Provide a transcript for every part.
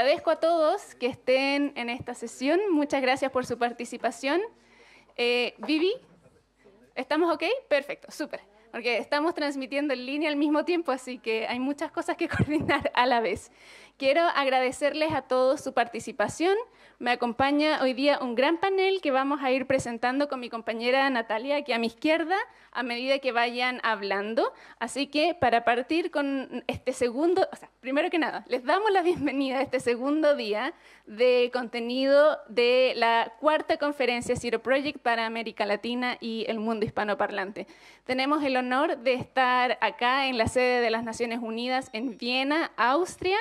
Agradezco a todos que estén en esta sesión. Muchas gracias por su participación. Eh, Vivi, ¿estamos ok? Perfecto, súper. Porque estamos transmitiendo en línea al mismo tiempo, así que hay muchas cosas que coordinar a la vez. Quiero agradecerles a todos su participación. Me acompaña hoy día un gran panel que vamos a ir presentando con mi compañera Natalia aquí a mi izquierda a medida que vayan hablando. Así que para partir con este segundo, o sea, primero que nada, les damos la bienvenida a este segundo día de contenido de la cuarta conferencia Ciro Project para América Latina y el mundo hispanoparlante. Tenemos el honor de estar acá en la sede de las Naciones Unidas en Viena, Austria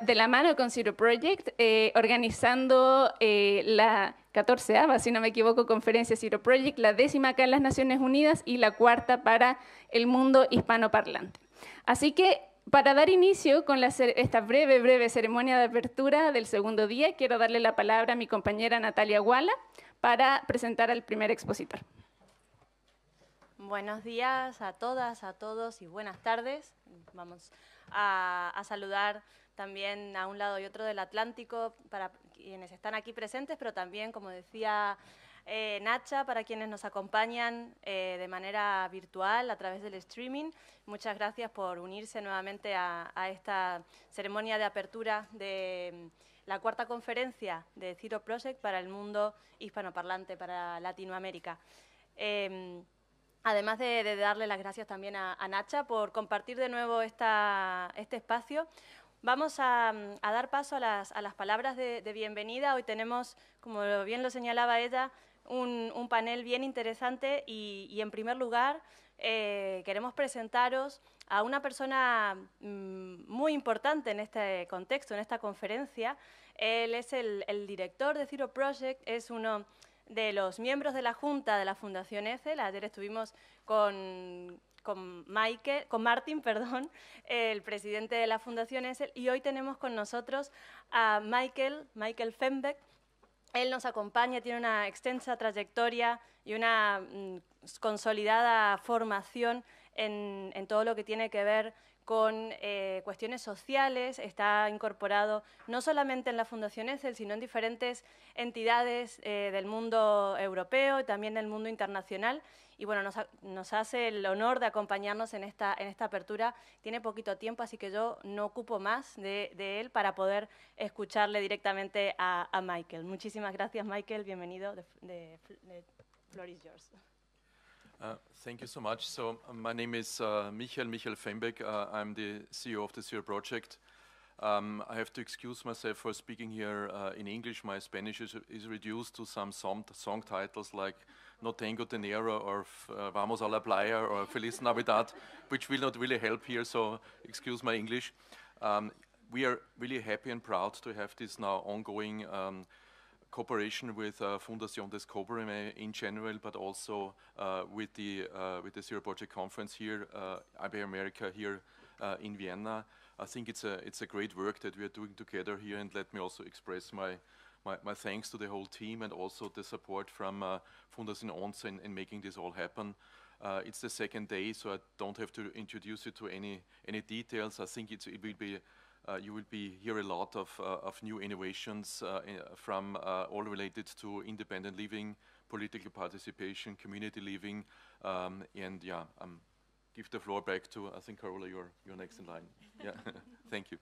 de la mano con Ciro Project, eh, organizando eh, la 14 si no me equivoco, conferencia Ciro Project, la décima acá en las Naciones Unidas y la cuarta para el mundo parlante. Así que para dar inicio con esta breve, breve ceremonia de apertura del segundo día, quiero darle la palabra a mi compañera Natalia Guala para presentar al primer expositor. Buenos días a todas, a todos y buenas tardes. Vamos a saludar también a un lado y otro del Atlántico para quienes están aquí presentes, pero también, como decía eh, Nacha, para quienes nos acompañan eh, de manera virtual a través del streaming. Muchas gracias por unirse nuevamente a, esta ceremonia de apertura de mm, la cuarta conferencia de Ciro Project para el mundo hispanoparlante, para Latinoamérica. Em, además de, darle las gracias también a, Nacha por compartir de nuevo este espacio, Vamos mm, a, dar paso a las, palabras de, bienvenida. Hoy tenemos, como bien lo señalaba ella, un, panel bien interesante y, en primer lugar eh, queremos presentaros a una persona mm, muy importante en este contexto, en esta conferencia. Él es el, el director de Zero Project, es uno de los miembros de la Junta de la Fundación ECEL. Ayer estuvimos con, con, Mike, con Martin, perdón, el presidente de la Fundación ESEL, y hoy tenemos con nosotros a Michael, Michael Fembeck. Él nos acompaña, tiene una extensa trayectoria y una mm, consolidada formación en, en, todo lo que tiene que ver con eh, cuestiones sociales, está incorporado no solamente en la Fundación ESEL, sino en diferentes entidades eh, del mundo europeo y también del mundo internacional. Y bueno, nos, hace el honor de acompañarnos en esta, en esta apertura. Tiene poquito tiempo, así que yo no ocupo más de, él para poder escucharle directamente a, Michael. Muchísimas gracias, Michael. Bienvenido. de, de, Uh, thank you so much. So uh, my name is uh, Michael, Michael Fembeck. Uh, I'm the CEO of the Zero Project. Um, I have to excuse myself for speaking here uh, in English. My Spanish is, is reduced to some song, song, titles like No Tengo Dinero or uh, Vamos a la Playa or Feliz Navidad, which will not really help here, so excuse my English. Um, we are really happy and proud to have this now ongoing um, cooperation with uh, Fundación Descobrime in general, but also uh, with the uh, with the Zero Project Conference here, uh, America here uh, in Vienna. I think it's a it's a great work that we are doing together here, and let me also express my my, my thanks to the whole team and also the support from uh, Fundación Once in, in making this all happen. Uh, it's the second day, so I don't have to introduce you to any any details. I think it will be uh, you will be hear a lot of, uh, of new innovations uh, in, from all related to independent living, political participation, community living, um, and yeah, um, give the floor back to, I think, Carola, you're, you're next in line. Yeah, thank you.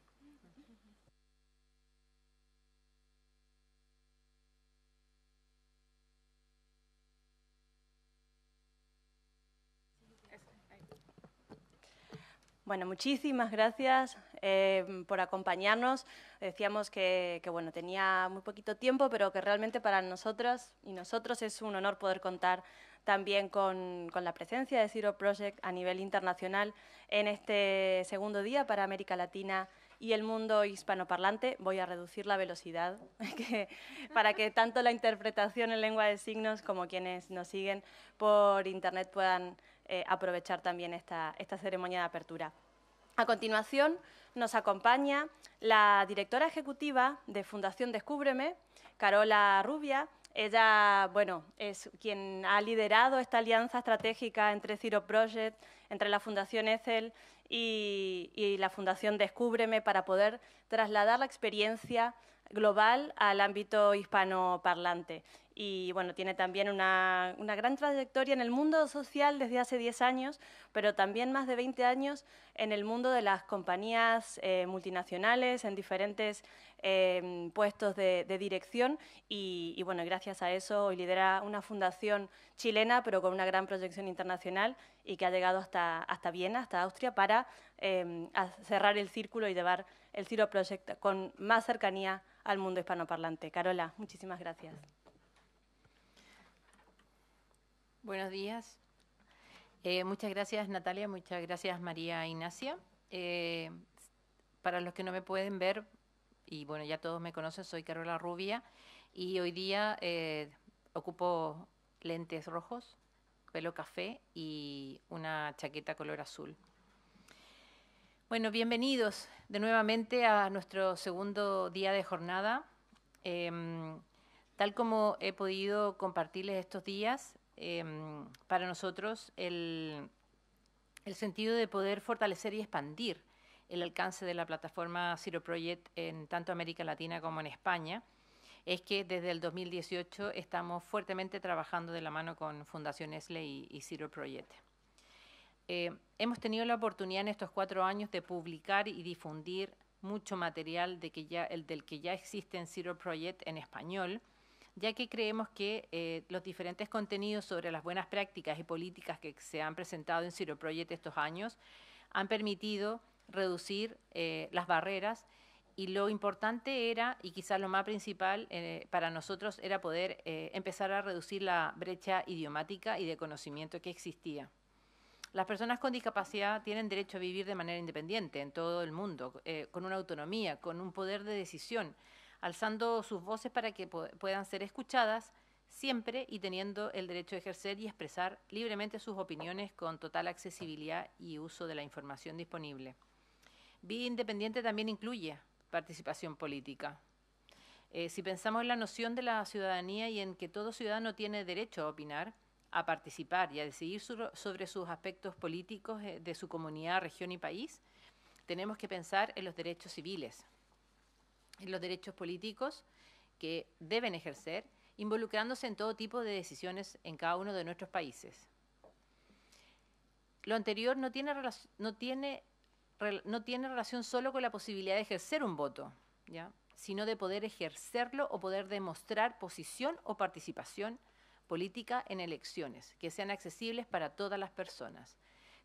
Bueno, muchísimas gracias eh, por acompañarnos. Decíamos que, bueno, tenía muy poquito tiempo, pero que realmente para nosotras y nosotros es un honor poder contar también con, la presencia de Zero Project a nivel internacional en este segundo día para América Latina y el mundo hispanoparlante. Voy a reducir la velocidad para que tanto la interpretación en lengua de signos como quienes nos siguen por Internet puedan eh, aprovechar también esta, ceremonia de apertura. A continuación nos acompaña la directora ejecutiva de Fundación Descúbreme, Carola Rubia. Ella, bueno, es quien ha liderado esta alianza estratégica entre Ciro Project, entre la Fundación Ethel y, y la Fundación Descúbreme para poder trasladar la experiencia global al ámbito hispanoparlante y bueno, tiene también una, gran trayectoria en el mundo social desde hace 10 años, pero también más de 20 años en el mundo de las compañías eh, multinacionales, en diferentes em, puestos de, dirección y, bueno, gracias a eso hoy lidera una fundación chilena, pero con una gran proyección internacional y que ha llegado hasta, hasta Viena, hasta Austria, para em, cerrar el círculo y llevar el Ciro Project con más cercanía al mundo hispanoparlante. Carola, muchísimas gracias. Buenos días. Eh, muchas gracias Natalia, muchas gracias María Ignacia. Eh, para los que no me pueden ver, y bueno, ya todos me conocen, soy Carola Rubia y hoy día eh, ocupo lentes rojos, pelo café y una chaqueta color azul. Bueno, bienvenidos de nuevamente a nuestro segundo día de jornada. Em, tal como he podido compartirles estos días, Em, para nosotros el, sentido de poder fortalecer y expandir el alcance de la plataforma Zero Project en tanto América Latina como en España es que desde el 2018 estamos fuertemente trabajando de la mano con Fundación ESLE y, Ciro Zero Project. Eh, hemos tenido la oportunidad en estos cuatro años de publicar y difundir mucho material de que ya, el del que ya existe en Zero Project en español, ya que creemos que eh, los diferentes contenidos sobre las buenas prácticas y políticas que se han presentado en Zero Project estos años han permitido reducir eh, las barreras y lo importante era, y quizás lo más principal eh, para nosotros, era poder empezar a reducir la brecha idiomática y de conocimiento que existía. Las personas con discapacidad tienen derecho a vivir de manera independiente en todo el mundo, con una autonomía, con un poder de decisión, alzando sus voces para que puedan ser escuchadas siempre y teniendo el derecho de ejercer y expresar libremente sus opiniones con total accesibilidad y uso de la información disponible. Vía independiente también incluye participación política. Eh, si pensamos en la noción de la ciudadanía y en que todo ciudadano tiene derecho a opinar, a participar y a decidir sobre sus aspectos políticos eh, de su comunidad, región y país, tenemos que pensar en los derechos civiles, los derechos políticos que deben ejercer, involucrándose en todo tipo de decisiones en cada uno de nuestros países. Lo anterior no tiene, no tiene, no tiene relación solo con la posibilidad de ejercer un voto, sino de poder ejercerlo o poder demostrar posición o participación política en elecciones que sean accesibles para todas las personas,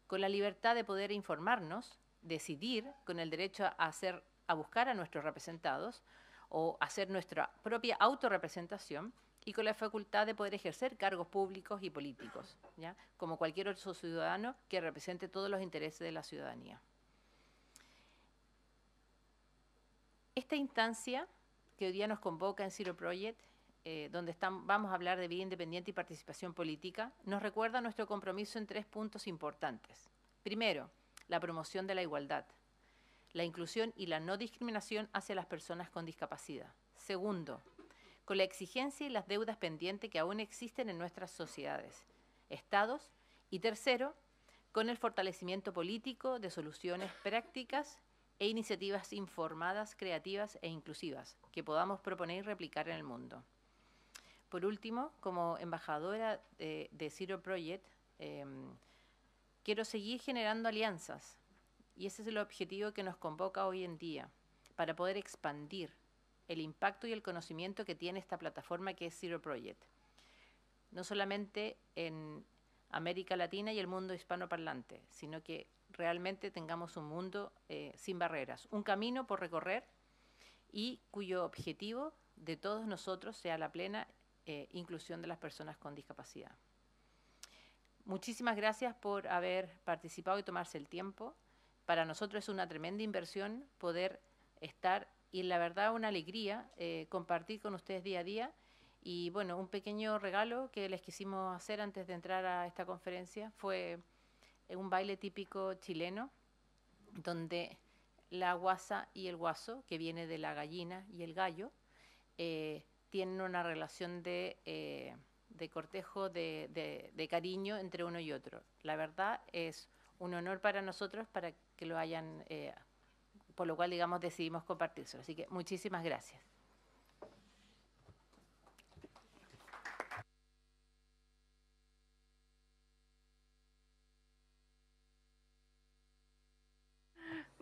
con la libertad de poder informarnos, decidir, con el derecho a hacer a buscar a nuestros representados o hacer nuestra propia autorrepresentación y con la facultad de poder ejercer cargos públicos y políticos, ¿ya? como cualquier otro ciudadano que represente todos los intereses de la ciudadanía. Esta instancia que hoy día nos convoca en Ciro Project, eh, donde vamos a hablar de vida independiente y participación política, nos recuerda nuestro compromiso en tres puntos importantes. Primero, la promoción de la igualdad la inclusión y la no discriminación hacia las personas con discapacidad. Segundo, con la exigencia y las deudas pendientes que aún existen en nuestras sociedades, estados. Y tercero, con el fortalecimiento político de soluciones prácticas e iniciativas informadas, creativas e inclusivas que podamos proponer y replicar en el mundo. Por último, como embajadora eh, de, Zero Project, em, quiero seguir generando alianzas y ese es el objetivo que nos convoca hoy en día, para poder expandir el impacto y el conocimiento que tiene esta plataforma que es Zero Project. No solamente en América Latina y el mundo hispanoparlante, sino que realmente tengamos un mundo eh, sin barreras, un camino por recorrer y cuyo objetivo de todos nosotros sea la plena eh, inclusión de las personas con discapacidad. Muchísimas gracias por haber participado y tomarse el tiempo para nosotros es una tremenda inversión poder estar y la verdad una alegría eh, compartir con ustedes día a día. Y bueno, un pequeño regalo que les quisimos hacer antes de entrar a esta conferencia fue eh, un baile típico chileno, donde la guasa y el guaso, que viene de la gallina y el gallo, eh, tienen una relación de, de cortejo, de, de, de, cariño entre uno y otro. La verdad es un honor para nosotros para lo hayan, eh, por lo cual, digamos, decidimos compartírselo. Así que muchísimas gracias.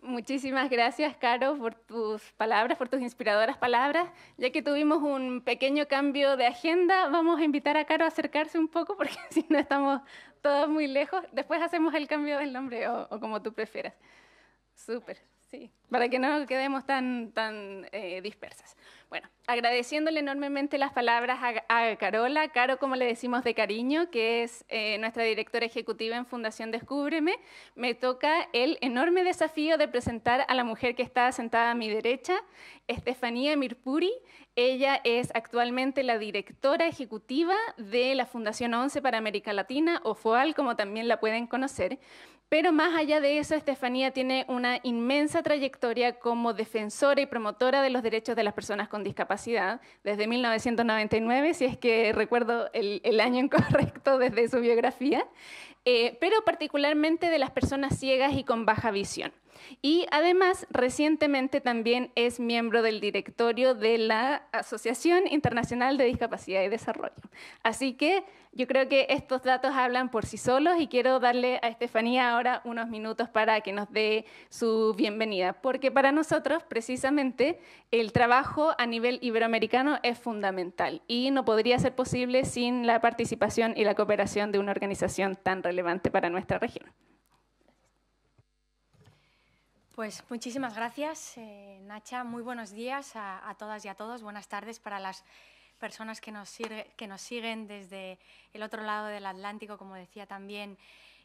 Muchísimas gracias, Caro, por tus palabras, por tus inspiradoras palabras. Ya que tuvimos un pequeño cambio de agenda, vamos a invitar a Caro a acercarse un poco porque si no estamos todos muy lejos. Después hacemos el cambio del nombre o, como tú prefieras. Súper, sí. Para que no quedemos tan, tan eh, dispersas. Bueno, agradeciéndole enormemente las palabras a, Carola, Caro como le decimos de cariño, que es eh, nuestra directora ejecutiva en Fundación Descúbreme, me toca el enorme desafío de presentar a la mujer que está sentada a mi derecha, Estefanía Mirpuri. Ella es actualmente la directora ejecutiva de la Fundación 11 para América Latina, o FOAL, como también la pueden conocer. Pero más allá de eso, Estefanía tiene una inmensa trayectoria como defensora y promotora de los derechos de las personas con discapacidad desde 1999, si es que recuerdo el, año incorrecto desde su biografía, eh, pero particularmente de las personas ciegas y con baja visión. Y además, recientemente también es miembro del directorio de la Asociación Internacional de Discapacidad y Desarrollo. Así que yo creo que estos datos hablan por sí solos y quiero darle a Estefanía ahora unos minutos para que nos dé su bienvenida, porque para nosotros precisamente el trabajo a nivel iberoamericano es fundamental y no podría ser posible sin la participación y la cooperación de una organización tan relevante para nuestra región. Pues muchísimas gracias, eh, Nacha. Muy buenos días a, todas y a todos. Buenas tardes para las personas que nos, que nos siguen desde el otro lado del Atlántico, como decía también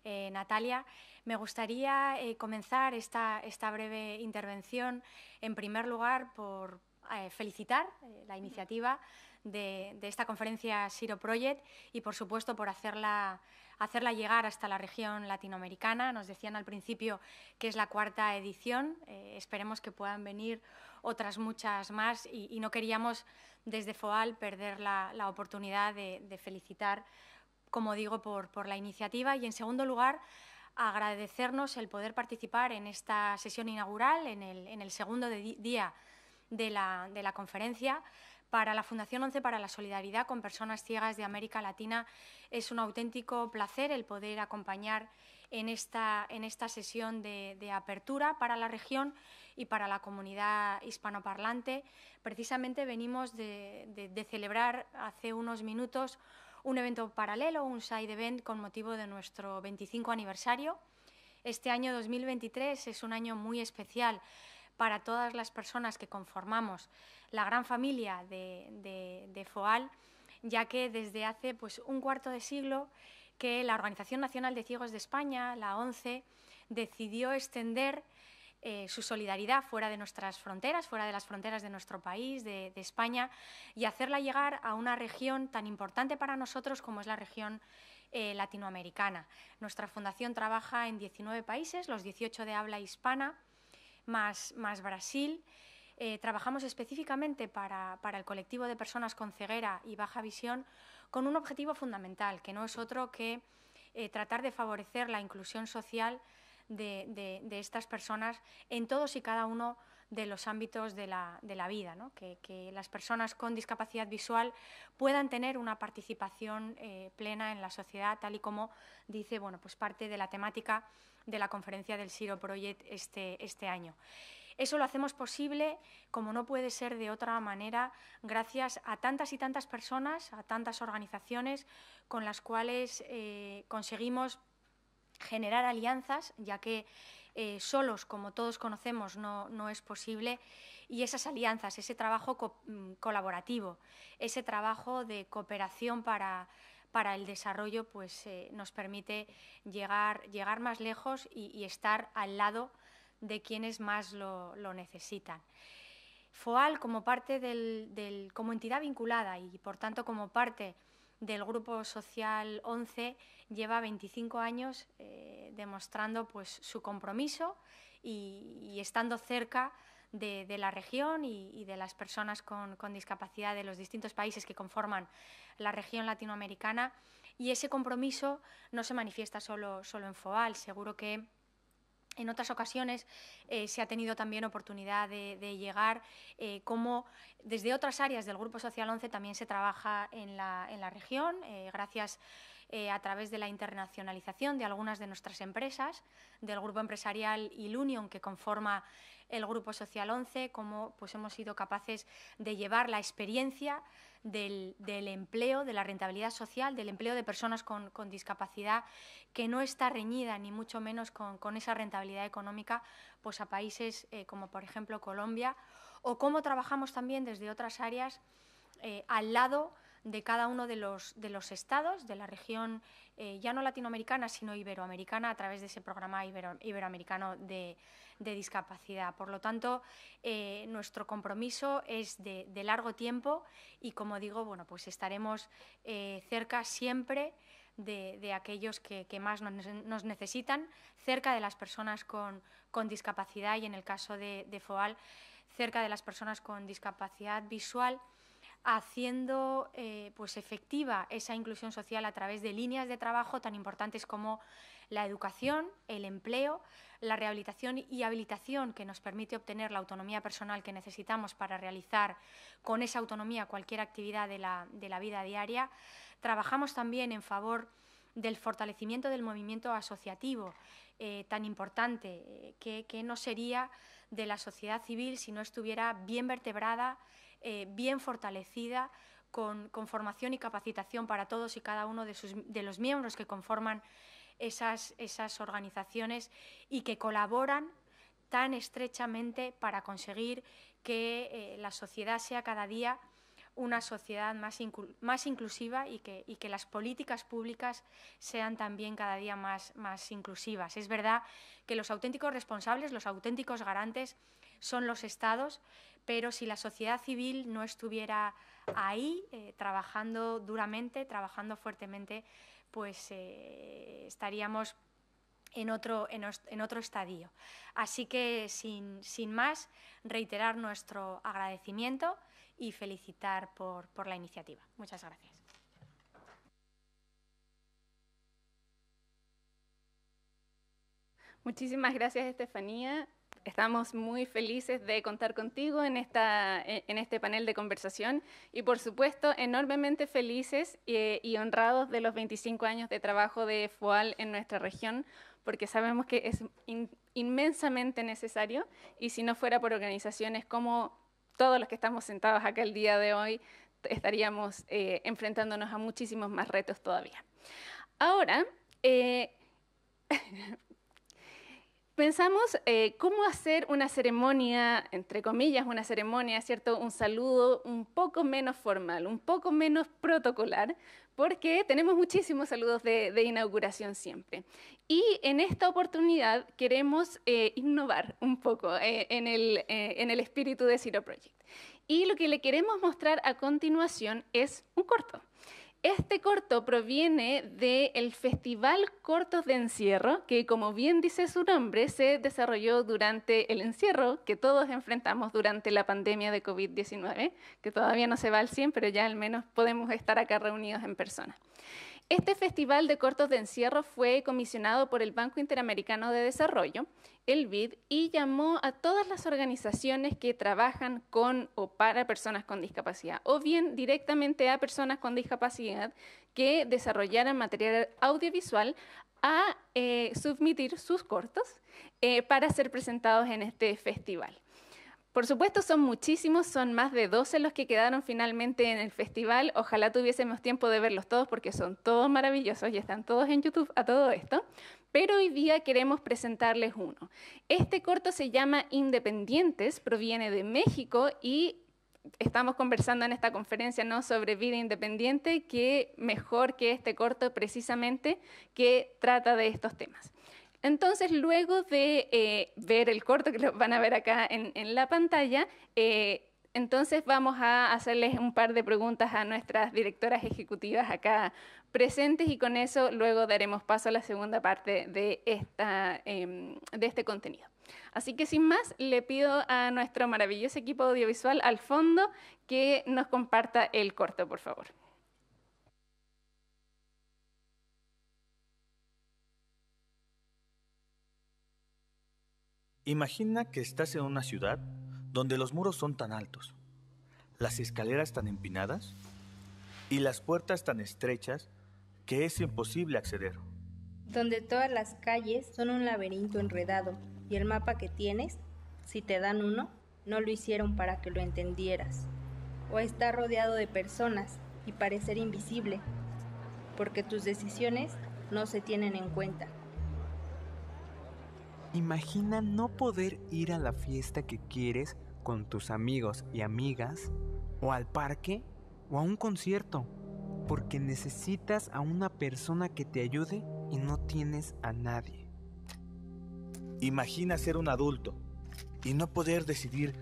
eh, Natalia. Me gustaría eh, comenzar esta, breve intervención, en primer lugar, por felicitar la iniciativa de, de esta conferencia Siro Project y, por supuesto, por hacerla hacerla llegar hasta la región latinoamericana. Nos decían al principio que es la cuarta edición, eh, esperemos que puedan venir otras muchas más y, no queríamos desde FOAL perder la, oportunidad de, felicitar, como digo, por, la iniciativa y en segundo lugar agradecernos el poder participar en esta sesión inaugural, en el, segundo día de la conferencia. Para la Fundación 11 para la Solidaridad con Personas Ciegas de América Latina es un auténtico placer el poder acompañar en esta, en esta sesión de, apertura para la región y para la comunidad hispanoparlante. Precisamente venimos de, de celebrar hace unos minutos un evento paralelo, un side event con motivo de nuestro 25 aniversario. Este año 2023 es un año muy especial para todas las personas que conformamos la gran familia de, FOAL, ya que desde hace pues, un cuarto de siglo que la Organización Nacional de Ciegos de España, la ONCE, decidió extender eh, su solidaridad fuera de nuestras fronteras, fuera de las fronteras de nuestro país, de, España, y hacerla llegar a una región tan importante para nosotros como es la región eh, latinoamericana. Nuestra fundación trabaja en 19 países, los 18 de habla hispana, más, Brasil. Eh, trabajamos específicamente para, el colectivo de personas con ceguera y baja visión con un objetivo fundamental, que no es otro que eh, tratar de favorecer la inclusión social de, estas personas en todos y cada uno de de los ámbitos de la, vida, que, las personas con discapacidad visual puedan tener una participación eh, plena en la sociedad, tal y como dice bueno, pues parte de la temática de la conferencia del Siro Project este, este año. Eso lo hacemos posible, como no puede ser de otra manera, gracias a tantas y tantas personas, a tantas organizaciones con las cuales eh, conseguimos generar alianzas, ya que eh, solos, como todos conocemos, no, es posible. Y esas alianzas, ese trabajo mm, colaborativo, ese trabajo de cooperación para, el desarrollo, pues eh, nos permite llegar, llegar más lejos y, estar al lado de quienes más lo, necesitan. FOAL, como parte del, del, como entidad vinculada y por tanto como parte del Grupo Social 11 lleva 25 años eh, demostrando pues, su compromiso y, estando cerca de, la región y, de las personas con, con, discapacidad de los distintos países que conforman la región latinoamericana. Y ese compromiso no se manifiesta solo, solo en FOAL, seguro que en otras ocasiones eh, se ha tenido también oportunidad de, llegar, eh, como desde otras áreas del Grupo Social 11 también se trabaja en la, región, eh, gracias a través de la internacionalización de algunas de nuestras empresas, del Grupo Empresarial Ilunion que conforma el Grupo Social 11, cómo pues, hemos sido capaces de llevar la experiencia del, empleo, de la rentabilidad social, del empleo de personas con discapacidad que no está reñida ni mucho menos con, esa rentabilidad económica pues a países eh, como por ejemplo Colombia o cómo trabajamos también desde otras áreas eh, al lado de cada uno de los, estados de la región eh, ya no latinoamericana sino iberoamericana a través de ese programa iberoamericano de, discapacidad. Por lo tanto, nuestro compromiso es de, de, largo tiempo y como digo, bueno, pues estaremos cerca siempre de, aquellos que, más nos, necesitan, cerca de las personas con, discapacidad y en el caso de, FOAL, cerca de las personas con discapacidad visual haciendo eh, pues efectiva esa inclusión social a través de líneas de trabajo tan importantes como la educación, el empleo, la rehabilitación y habilitación que nos permite obtener la autonomía personal que necesitamos para realizar con esa autonomía cualquier actividad de la vida diaria, Trabajamos también en favor del fortalecimiento del movimiento asociativo, eh, tan importante, eh, que, no sería de la sociedad civil si no estuviera bien vertebrada, eh, bien fortalecida, con, formación y capacitación para todos y cada uno de, los miembros que conforman esas organizaciones y que colaboran tan estrechamente para conseguir que la sociedad sea cada día una sociedad más, inclusiva y que, las políticas públicas sean también cada día más, inclusivas. Es verdad que los auténticos responsables, los auténticos garantes son los estados, pero si la sociedad civil no estuviera ahí eh, trabajando duramente, trabajando fuertemente, pues eh, estaríamos en otro, estadio. Así que, sin más, reiterar nuestro agradecimiento y felicitar por, por la iniciativa. Muchas gracias. Muchísimas gracias, Estefanía. Estamos muy felices de contar contigo en, esta, en este panel de conversación y, por supuesto, enormemente felices eh, y, honrados de los 25 años de trabajo de FOAL en nuestra región, porque sabemos que es inmensamente necesario y si no fuera por organizaciones como todos los que estamos sentados acá el día de hoy estaríamos eh, enfrentándonos a muchísimos más retos todavía. Ahora, eh, pensamos eh, cómo hacer una ceremonia, entre comillas, una ceremonia, ¿cierto? Un saludo un poco menos formal, un poco menos protocolar, porque tenemos muchísimos saludos de, inauguración siempre. Y en esta oportunidad queremos eh, innovar un poco eh, en, el, en el espíritu de Ciro Project. Y lo que le queremos mostrar a continuación es un corto. Este corto proviene del Festival Cortos de Encierro, que como bien dice su nombre, se desarrolló durante el encierro que todos enfrentamos durante la pandemia de COVID-19, que todavía no se va al 100, pero ya al menos podemos estar acá reunidos en persona. Este festival de cortos de encierro fue comisionado por el Banco Interamericano de Desarrollo, el BID, y llamó a todas las organizaciones que trabajan con o para personas con discapacidad, o bien directamente a personas con discapacidad que desarrollaran material audiovisual a eh, submitir sus cortos eh, para ser presentados en este festival. Por supuesto, son muchísimos, son más de 12 los que quedaron finalmente en el festival. Ojalá tuviésemos tiempo de verlos todos porque son todos maravillosos y están todos en YouTube a todo esto. Pero hoy día queremos presentarles uno. Este corto se llama Independientes, proviene de México y estamos conversando en esta conferencia ¿no? sobre vida independiente, que mejor que este corto precisamente que trata de estos temas. Entonces, luego de eh, ver el corto que lo van a ver acá en, la pantalla, eh, entonces vamos a hacerles un par de preguntas a nuestras directoras ejecutivas acá presentes y con eso luego daremos paso a la segunda parte de, em, de este contenido. Así que sin más, le pido a nuestro maravilloso equipo audiovisual al fondo que nos comparta el corto, por favor. Imagina que estás en una ciudad donde los muros son tan altos, las escaleras tan empinadas y las puertas tan estrechas que es imposible acceder. Donde todas las calles son un laberinto enredado y el mapa que tienes, si te dan uno, no lo hicieron para que lo entendieras. O estar rodeado de personas y parecer invisible, porque tus decisiones no se tienen en cuenta. Imagina no poder ir a la fiesta que quieres con tus amigos y amigas, o al parque, o a un concierto, porque necesitas a una persona que te ayude y no tienes a nadie. Imagina ser un adulto y no poder decidir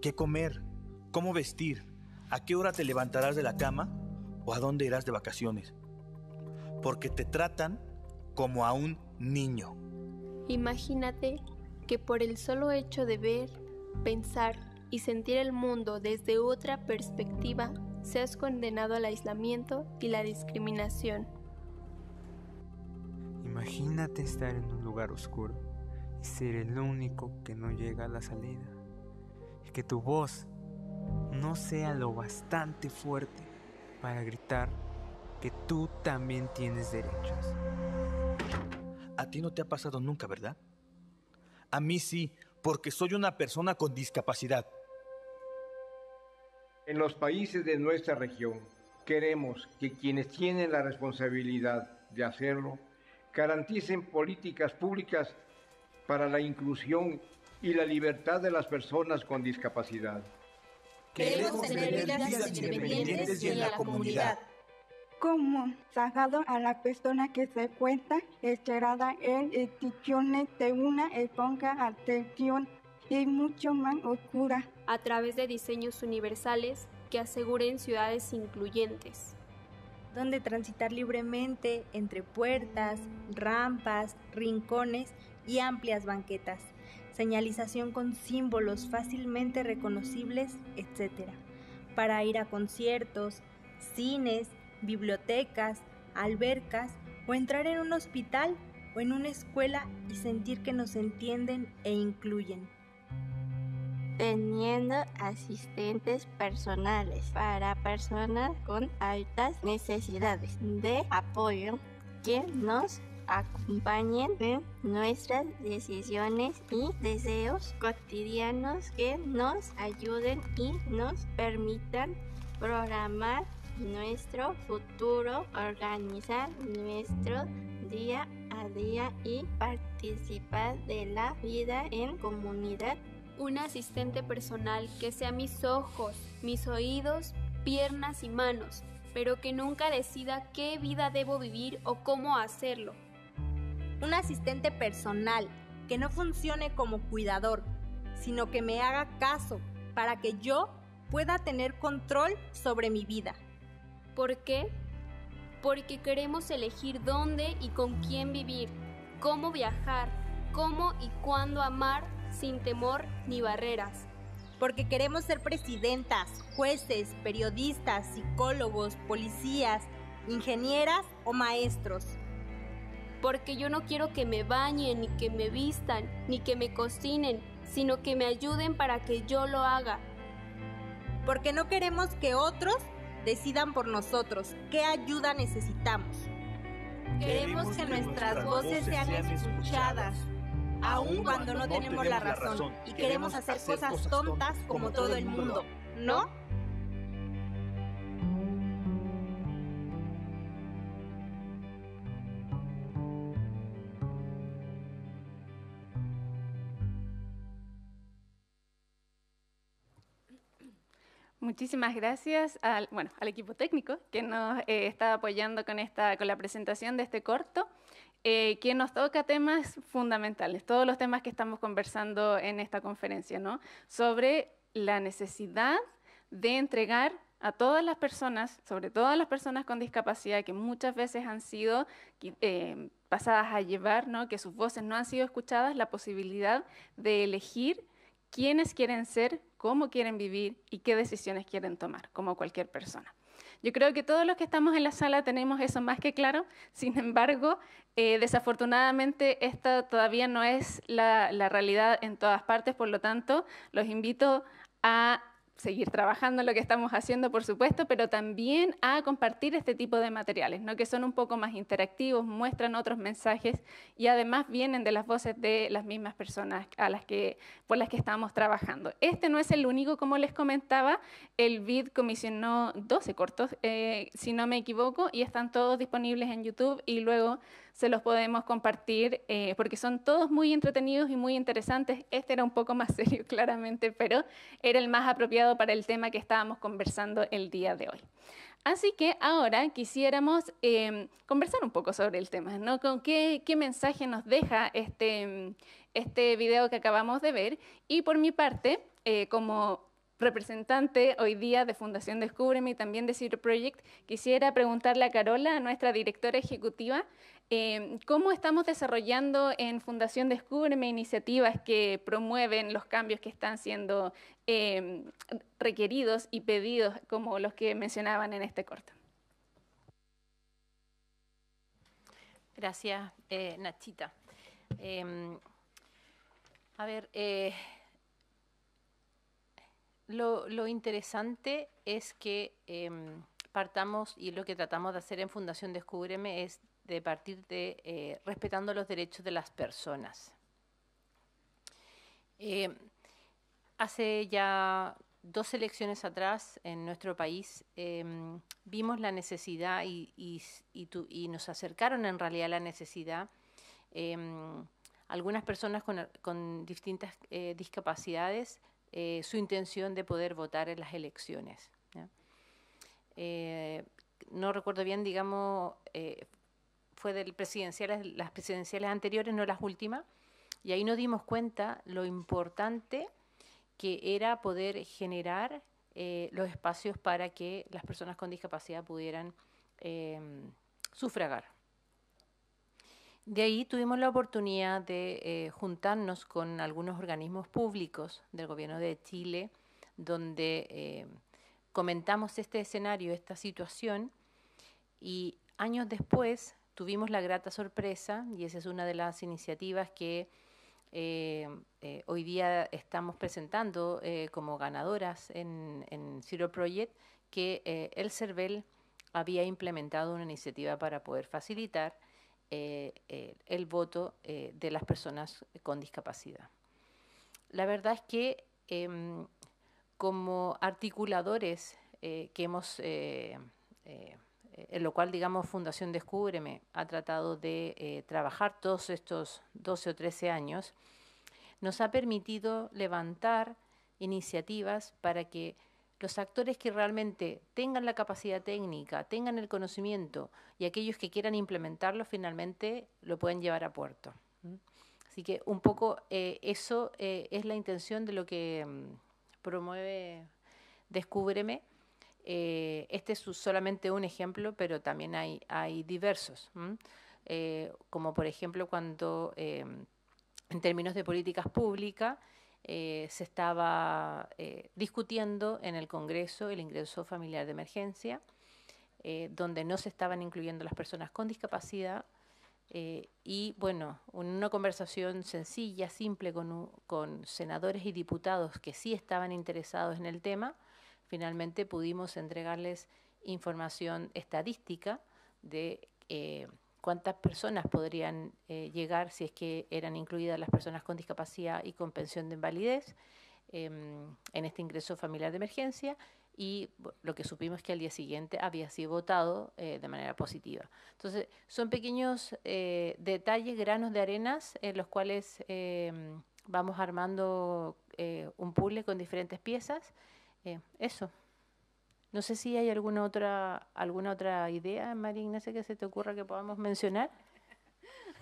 qué comer, cómo vestir, a qué hora te levantarás de la cama o a dónde irás de vacaciones, porque te tratan como a un niño. Imagínate que por el solo hecho de ver, pensar y sentir el mundo desde otra perspectiva, seas condenado al aislamiento y la discriminación. Imagínate estar en un lugar oscuro y ser el único que no llega a la salida. Y que tu voz no sea lo bastante fuerte para gritar que tú también tienes derechos. A ti no te ha pasado nunca, ¿verdad? A mí sí, porque soy una persona con discapacidad. En los países de nuestra región, queremos que quienes tienen la responsabilidad de hacerlo garanticen políticas públicas para la inclusión y la libertad de las personas con discapacidad. Queremos tener vidas independientes y en la comunidad como zagado a la persona que se cuenta estirada en extensiones de una esponja atención y mucho más oscura. A través de diseños universales que aseguren ciudades incluyentes. Donde transitar libremente entre puertas, rampas, rincones y amplias banquetas. Señalización con símbolos fácilmente reconocibles, etc. Para ir a conciertos, cines bibliotecas, albercas o entrar en un hospital o en una escuela y sentir que nos entienden e incluyen. Teniendo asistentes personales para personas con altas necesidades de apoyo que nos acompañen en nuestras decisiones y deseos cotidianos que nos ayuden y nos permitan programar nuestro futuro, organizar nuestro día a día y participar de la vida en comunidad. Un asistente personal que sea mis ojos, mis oídos, piernas y manos, pero que nunca decida qué vida debo vivir o cómo hacerlo. Un asistente personal que no funcione como cuidador, sino que me haga caso para que yo pueda tener control sobre mi vida. ¿Por qué? Porque queremos elegir dónde y con quién vivir, cómo viajar, cómo y cuándo amar sin temor ni barreras. Porque queremos ser presidentas, jueces, periodistas, psicólogos, policías, ingenieras o maestros. Porque yo no quiero que me bañen, ni que me vistan, ni que me cocinen, sino que me ayuden para que yo lo haga. Porque no queremos que otros decidan por nosotros qué ayuda necesitamos. Queremos que nuestras voces sean escuchadas, aun cuando no tenemos la razón, y queremos hacer cosas tontas como todo el mundo, ¿no? Muchísimas gracias al, bueno, al equipo técnico que nos eh, está apoyando con, esta, con la presentación de este corto, eh, que nos toca temas fundamentales, todos los temas que estamos conversando en esta conferencia, ¿no? sobre la necesidad de entregar a todas las personas, sobre todo las personas con discapacidad, que muchas veces han sido eh, pasadas a llevar, ¿no? que sus voces no han sido escuchadas, la posibilidad de elegir quiénes quieren ser, cómo quieren vivir y qué decisiones quieren tomar, como cualquier persona. Yo creo que todos los que estamos en la sala tenemos eso más que claro, sin embargo, eh, desafortunadamente esta todavía no es la realidad en todas partes, por lo tanto, los invito a seguir trabajando en lo que estamos haciendo, por supuesto, pero también a compartir este tipo de materiales, ¿no? que son un poco más interactivos, muestran otros mensajes y además vienen de las voces de las mismas personas a las que, por las que estamos trabajando. Este no es el único, como les comentaba, el BID comisionó 12 cortos, eh, si no me equivoco, y están todos disponibles en YouTube y luego se los podemos compartir eh, porque son todos muy entretenidos y muy interesantes. Este era un poco más serio claramente, pero era el más apropiado para el tema que estábamos conversando el día de hoy. Así que ahora quisiéramos em, conversar un poco sobre el tema, ¿no? ¿Con qué, qué, mensaje nos deja este, este video que acabamos de ver? Y por mi parte, eh, como representante hoy día de Fundación Descúbreme y también de Zero Project, quisiera preguntarle a Carola, a nuestra directora ejecutiva, Em, ¿Cómo estamos desarrollando en Fundación Descúbreme iniciativas que promueven los cambios que están siendo em, requeridos y pedidos, como los que mencionaban en este corto? Gracias, eh, Nachita. Em, a ver, eh, lo, lo, interesante es que partamos y lo que tratamos de hacer en Fundación Descúbreme es de partir de eh, respetando los derechos de las personas. Eh, hace ya dos elecciones atrás en nuestro país em, vimos la necesidad y, y, nos acercaron en realidad la necesidad em, algunas personas con, distintas eh, discapacidades su intención de poder votar en las elecciones. no recuerdo bien, digamos, fue del presidenciales, las presidenciales anteriores, no las últimas, y ahí nos dimos cuenta lo importante que era poder generar eh, los espacios para que las personas con discapacidad pudieran em, sufragar. De ahí tuvimos la oportunidad de eh, juntarnos con algunos organismos públicos del gobierno de Chile, donde em, comentamos este escenario, esta situación, y años después tuvimos la grata sorpresa, y esa es una de las iniciativas que eh, eh, hoy día estamos presentando eh, como ganadoras en, en, Zero Project, que el CERVEL había implementado una iniciativa para poder facilitar el voto de las personas con discapacidad. La verdad es que em, como articuladores que hemos en lo cual, digamos, Fundación Descúbreme ha tratado de eh, trabajar todos estos 12 o 13 años, nos ha permitido levantar iniciativas para que los actores que realmente tengan la capacidad técnica, tengan el conocimiento y aquellos que quieran implementarlo, finalmente lo pueden llevar a puerto. Así que un poco eh, eso eh, es la intención de lo que mm, promueve Descúbreme eh, este es solamente un ejemplo, pero también hay, diversos, eh, como por ejemplo cuando em, en términos de políticas públicas eh, se estaba discutiendo en el Congreso el ingreso familiar de emergencia, donde no se estaban incluyendo las personas con discapacidad. y bueno, una conversación sencilla, simple con senadores y diputados que sí estaban interesados en el tema, finalmente pudimos entregarles información estadística de eh, cuántas personas podrían eh, llegar si es que eran incluidas las personas con discapacidad y con pensión de invalidez em, en este ingreso familiar de emergencia y lo que supimos es que al día siguiente había sido votado eh, de manera positiva. Entonces, son pequeños detalles, granos de arenas, en los cuales em, vamos armando un puzzle con diferentes piezas eh, eso. No sé si hay alguna otra, alguna otra idea, María Ignacia, que se te ocurra que podamos mencionar.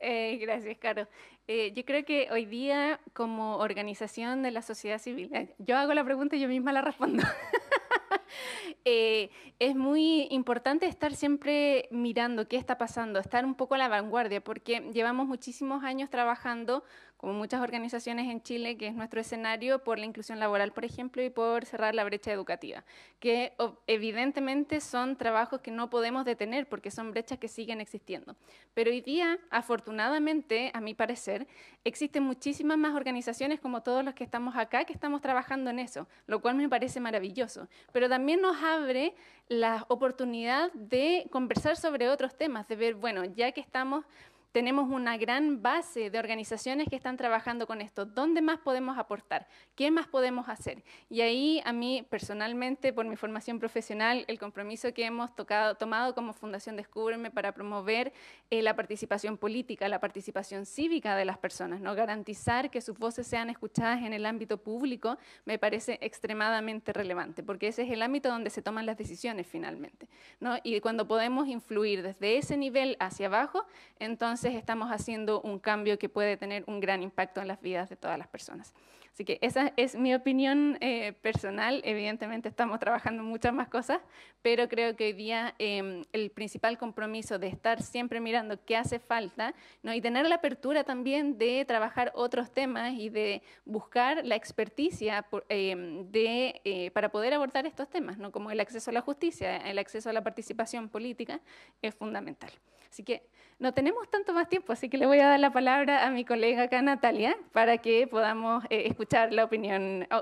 Eh, gracias, Caro. Eh, yo creo que hoy día, como organización de la sociedad civil, yo hago la pregunta y yo misma la respondo. es muy importante estar siempre mirando qué está pasando, estar un poco a la vanguardia, porque llevamos muchísimos años trabajando como muchas organizaciones en Chile, que es nuestro escenario por la inclusión laboral, por ejemplo, y por cerrar la brecha educativa, que evidentemente son trabajos que no podemos detener porque son brechas que siguen existiendo. Pero hoy día, afortunadamente, a mi parecer, existen muchísimas más organizaciones como todos los que estamos acá que estamos trabajando en eso, lo cual me parece maravilloso. Pero también nos abre la oportunidad de conversar sobre otros temas, de ver, bueno, ya que estamos tenemos una gran base de organizaciones que están trabajando con esto. ¿Dónde más podemos aportar? ¿Qué más podemos hacer? Y ahí a mí personalmente, por mi formación profesional, el compromiso que hemos tocado, tomado como Fundación Descúbreme para promover eh, la participación política, la participación cívica de las personas, ¿no? garantizar que sus voces sean escuchadas en el ámbito público, me parece extremadamente relevante, porque ese es el ámbito donde se toman las decisiones finalmente. ¿no? Y cuando podemos influir desde ese nivel hacia abajo, entonces entonces estamos haciendo un cambio que puede tener un gran impacto en las vidas de todas las personas. Así que esa es mi opinión eh, personal. Evidentemente estamos trabajando muchas más cosas, pero creo que hoy día em, el principal compromiso de estar siempre mirando qué hace falta ¿no? y tener la apertura también de trabajar otros temas y de buscar la experticia em, de, eh, para poder abordar estos temas, ¿no? como el acceso a la justicia, el acceso a la participación política, es fundamental. Así que no tenemos tanto más tiempo, así que le voy a dar la palabra a mi colega acá, Natalia, para que podamos eh, escuchar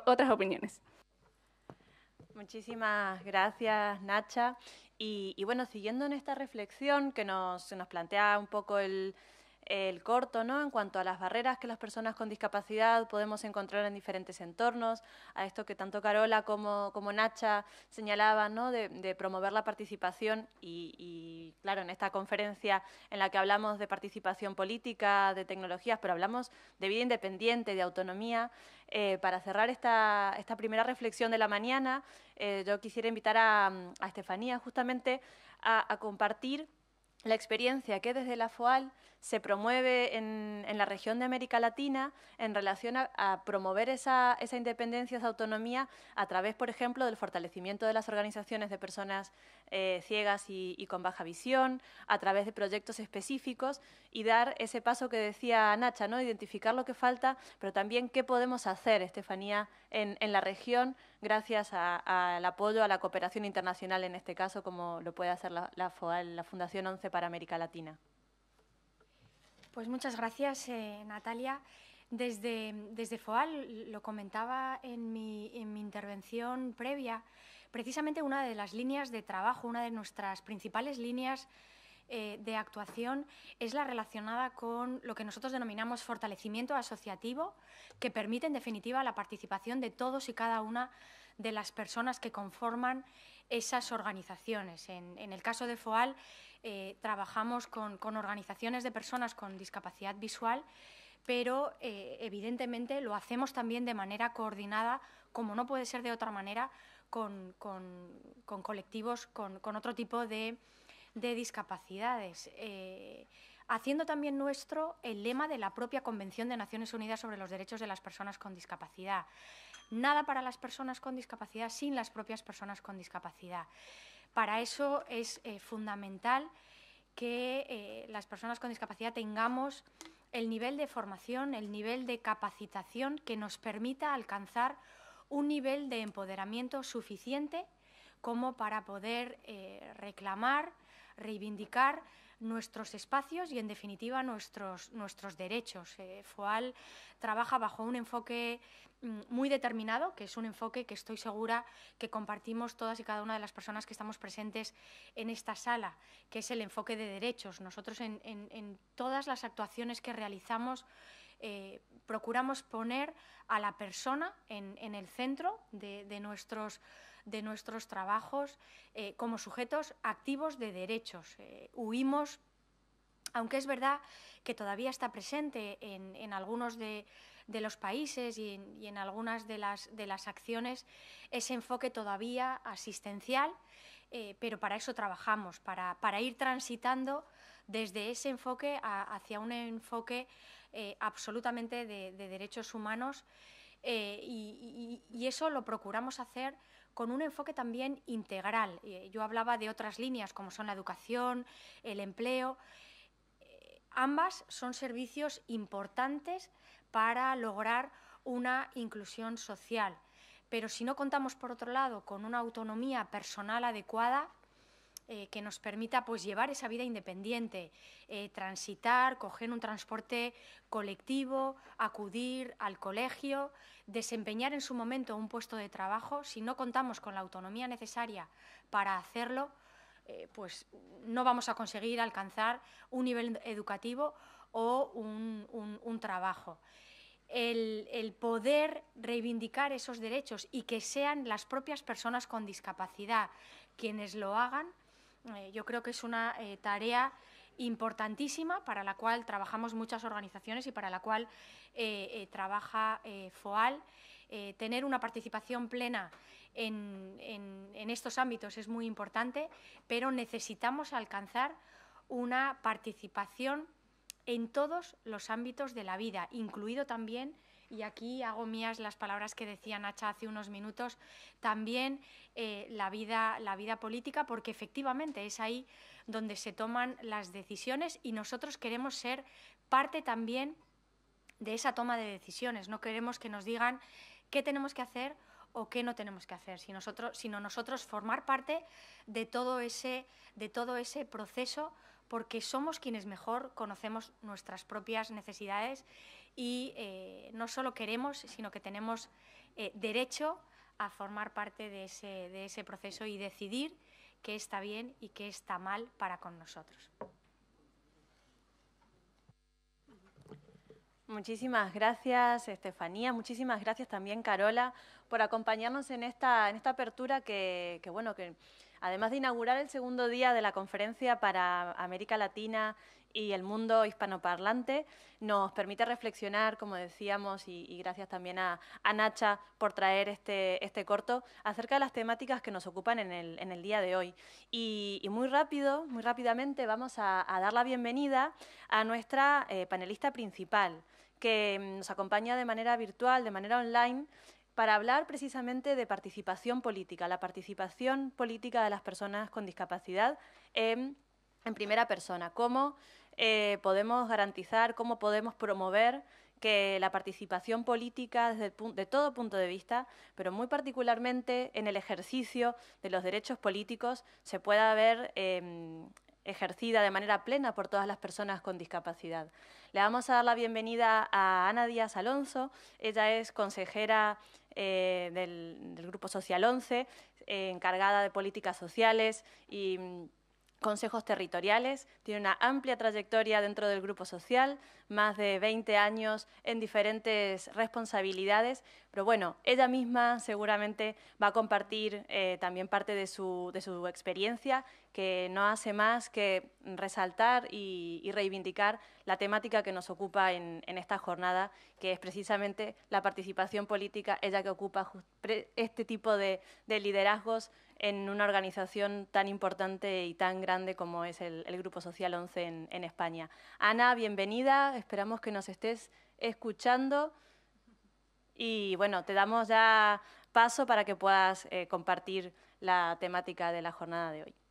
otras opiniones. Muchísimas gracias, Nacha. Y, bueno, siguiendo en esta reflexión que nos, nos plantea un poco el, el corto, ¿no? En cuanto a las barreras que las personas con discapacidad podemos encontrar en diferentes entornos, a esto que tanto Carola como, como Nacha señalaban, ¿no? De, promover la participación y, claro, en esta conferencia en la que hablamos de participación política, de tecnologías, pero hablamos de vida independiente, de autonomía. Eh, para cerrar esta, primera reflexión de la mañana, eh, yo quisiera invitar a, Estefanía justamente a, a compartir la experiencia que desde la FOAL se promueve en, la región de América Latina en relación a, promover esa, independencia, esa autonomía, a través, por ejemplo, del fortalecimiento de las organizaciones de personas eh, ciegas y, con baja visión, a través de proyectos específicos y dar ese paso que decía Nacha, ¿no? identificar lo que falta, pero también qué podemos hacer, Estefanía, en, la región gracias al apoyo a la cooperación internacional, en este caso, como lo puede hacer la, la Fundación 11 para América Latina. Pues muchas gracias, eh, Natalia. Desde, desde, FOAL, lo comentaba en mi, intervención previa, precisamente una de las líneas de trabajo, una de nuestras principales líneas eh, de actuación es la relacionada con lo que nosotros denominamos fortalecimiento asociativo, que permite en definitiva la participación de todos y cada una de las personas que conforman esas organizaciones. en el caso de FOAL eh, trabajamos con, organizaciones de personas con discapacidad visual, pero eh, evidentemente lo hacemos también de manera coordinada, como no puede ser de otra manera, con, colectivos con, otro tipo de, discapacidades. Eh, haciendo también nuestro el lema de la propia Convención de Naciones Unidas sobre los Derechos de las Personas con Discapacidad. Nada para las personas con discapacidad sin las propias personas con discapacidad. Para eso es eh, fundamental que eh, las personas con discapacidad tengamos el nivel de formación, el nivel de capacitación que nos permita alcanzar un nivel de empoderamiento suficiente como para poder eh, reclamar, reivindicar nuestros espacios y, en definitiva, nuestros, nuestros derechos. FOAL trabaja bajo un enfoque Mm, muy determinado, que es un enfoque que estoy segura que compartimos todas y cada una de las personas que estamos presentes en esta sala, que es el enfoque de derechos. Nosotros en, todas las actuaciones que realizamos eh, procuramos poner a la persona en, el centro de, nuestros, de nuestros trabajos eh, como sujetos activos de derechos. Eh, huimos, aunque es verdad que todavía está presente en algunos de de los países y en, algunas de las, de las acciones ese enfoque todavía asistencial, eh, pero para eso trabajamos, para, ir transitando desde ese enfoque hacia un enfoque eh, absolutamente de, derechos humanos eh, y, eso lo procuramos hacer con un enfoque también integral. yo hablaba de otras líneas como son la educación, el empleo. ambas son servicios importantes para lograr una inclusión social. Pero si no contamos, por otro lado, con una autonomía personal adecuada, eh, que nos permita pues, llevar esa vida independiente, eh, transitar, coger un transporte colectivo, acudir al colegio, desempeñar en su momento un puesto de trabajo. Si no contamos con la autonomía necesaria para hacerlo, eh, pues no vamos a conseguir alcanzar un nivel educativo o un trabajo el, poder reivindicar esos derechos y que sean las propias personas con discapacidad quienes lo hagan, eh, yo creo que es una eh, tarea importantísima para la cual trabajamos muchas organizaciones y para la cual eh, trabaja FOAL. tener una participación plena en, en estos ámbitos es muy importante, pero necesitamos alcanzar una participación en todos los ámbitos de la vida, incluido también, y aquí hago mías las palabras que decía Nacha hace unos minutos, también eh, la, vida, la vida política, porque efectivamente es ahí donde se toman las decisiones y nosotros queremos ser parte también de esa toma de decisiones. No queremos que nos digan qué tenemos que hacer o qué no tenemos que hacer, sino nosotros, sino nosotros formar parte de todo ese, de todo ese proceso porque somos quienes mejor conocemos nuestras propias necesidades y eh, no solo queremos, sino que tenemos eh, derecho a formar parte de ese, proceso y decidir qué está bien y qué está mal para con nosotros. Muchísimas gracias, Estefanía. Muchísimas gracias también, Carola, por acompañarnos en esta, en esta apertura que bueno, que además de inaugurar el segundo día de la conferencia para América Latina y el mundo hispanoparlante, nos permite reflexionar, como decíamos, y, gracias también a, Nacha por traer este, este, corto, acerca de las temáticas que nos ocupan en el, día de hoy. Y, muy rápido, muy rápidamente vamos a, dar la bienvenida a nuestra eh, panelista principal, que mm, nos acompaña de manera virtual, de manera online, para hablar precisamente de participación política, la participación política de las personas con discapacidad en, primera persona, cómo eh, podemos garantizar, cómo podemos promover que la participación política desde todo punto de vista, pero muy particularmente en el ejercicio de los derechos políticos, se pueda ver em, ejercida de manera plena por todas las personas con discapacidad. Le vamos a dar la bienvenida a Ana Díaz Alonso, ella es consejera eh, del, Grupo Social 11, eh, encargada de políticas sociales y mm, consejos territoriales, tiene una amplia trayectoria dentro del grupo social, más de 20 años en diferentes responsabilidades, pero bueno, ella misma seguramente va a compartir eh, también parte de su, experiencia, que no hace más que resaltar y, reivindicar la temática que nos ocupa en, esta jornada, que es precisamente la participación política, ella que ocupa este tipo de liderazgos en una organización tan importante y tan grande como es el, Grupo Social 11 en, España. Ana, bienvenida, esperamos que nos estés escuchando y bueno, te damos ya paso para que puedas eh, compartir la temática de la jornada de hoy.